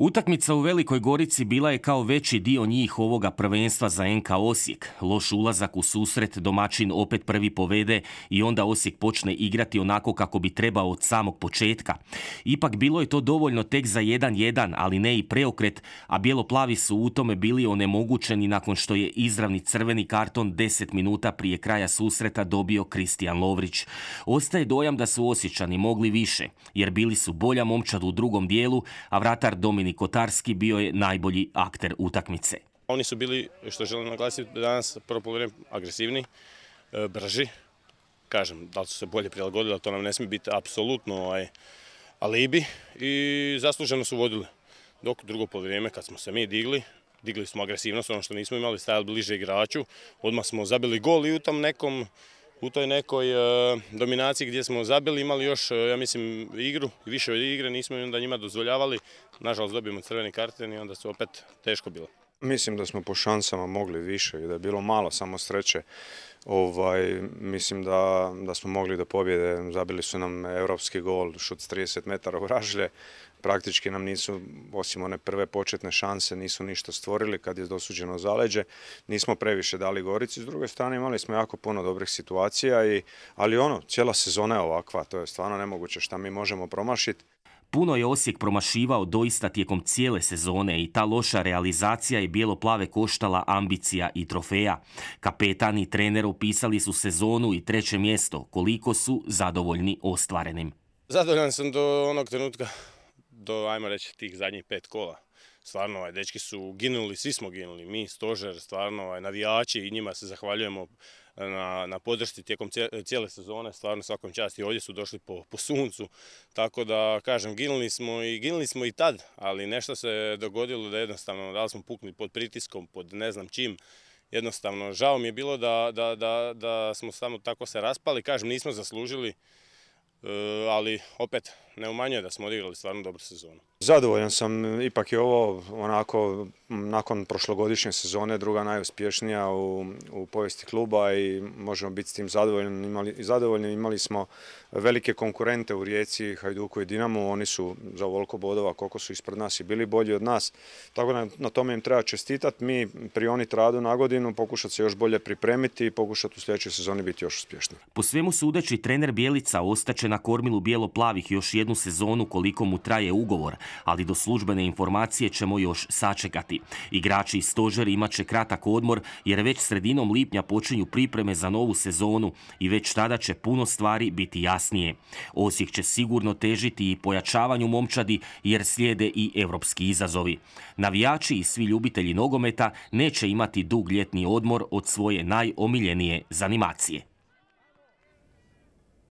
Utakmica u Velikoj Gorici bila je kao veći dio njih ovoga prvenstva za NK Osijek. Loš ulazak u susret domaćin opet prvi povede i onda Osijek počne igrati onako kako bi trebao od samog početka. Ipak bilo je to dovoljno tek za 1-1, ali ne i preokret, a bijeloplavi su u tome bili onemogućeni nakon što je izravni crveni karton 10 minuta prije kraja susreta dobio Kristijan Lovrić. Ostaje dojam da su Osjećani mogli više, jer bili su bolja momčad u drugom dijelu, a vratar Dominik Mladen Kotarski bio je najbolji akter utakmice. Oni su bili, što želim naglasiti, danas prvo agresivni, e, brži. Kažem, da li su se bolje prilagodili, to nam ne smije biti apsolutno ovaj, alibi i zasluženo su vodili. Dok drugo vrijeme kad smo se mi digli, digli smo agresivnost, ono što nismo imali, stajali bliže igraču, odmah smo zabili gol i u tom nekom u toj nekoj e, dominaciji gdje smo zabili, imali još, e, ja mislim, igru, više od igre nismo onda njima dozvoljavali. Nažalost dobijemo crveni karten i onda su opet teško bilo. Mislim da smo po šansama mogli više i da je bilo malo samo sreće Ovaj, mislim da, da smo mogli do pobjede, zabili su nam europski gol, šut s 30 metara u ražlje, praktički nam nisu, osim one prve početne šanse, nisu ništa stvorili kad je dosuđeno zaleđe. Nismo previše dali Gorici, s druge strane imali smo jako puno dobrih situacija, i, ali ono, cijela sezona je ovakva, to je stvarno nemoguće šta mi možemo promašiti. Puno je Osijek promašivao doista tijekom cijele sezone i ta loša realizacija je bijelo-plave koštala ambicija i trofeja. Kapetani i trener opisali su sezonu i treće mjesto koliko su zadovoljni ostvarenim. Zadovoljan sam do onog trenutka, do ajmo reći tih zadnjih pet kola stvarno ovaj, dečki su ginuli, svi smo ginuli, mi, stožer, stvarno ovaj, navijači i njima se zahvaljujemo e, na, na podršci tijekom cijele sezone, stvarno svakom časti ovdje su došli po, suncu, tako da kažem ginuli smo i ginuli smo i tad, ali nešto se dogodilo da jednostavno da smo pukni pod pritiskom, pod ne znam čim, jednostavno žao mi je bilo da, da smo samo tako se raspali, kažem nismo zaslužili, e, ali opet ne umanjuje da smo odigrali stvarno dobru sezonu. Zadovoljan sam, ipak je ovo onako nakon prošlogodišnje sezone druga najuspješnija u, u povijesti kluba i možemo biti s tim zadovoljni. Imali, zadovoljni. Imali smo velike konkurente u Rijeci, Hajduku i Dinamo. oni su za ovoliko bodova koliko su ispred nas i bili bolji od nas, tako da na, tome im treba čestitati. Mi prioniti radu na godinu, pokušati se još bolje pripremiti i pokušati u sljedećoj sezoni biti još uspješni. Po svemu sudeći trener Bjelica ostaće na kormilu bijelo-plavih još jednu sezonu koliko mu traje ugovor, ali do službene informacije ćemo još sačekati. Igrači i stožer imat će kratak odmor jer već sredinom lipnja počinju pripreme za novu sezonu i već tada će puno stvari biti jasnije. Osijek će sigurno težiti i pojačavanju momčadi jer slijede i europski izazovi. Navijači i svi ljubitelji nogometa neće imati dug ljetni odmor od svoje najomiljenije zanimacije.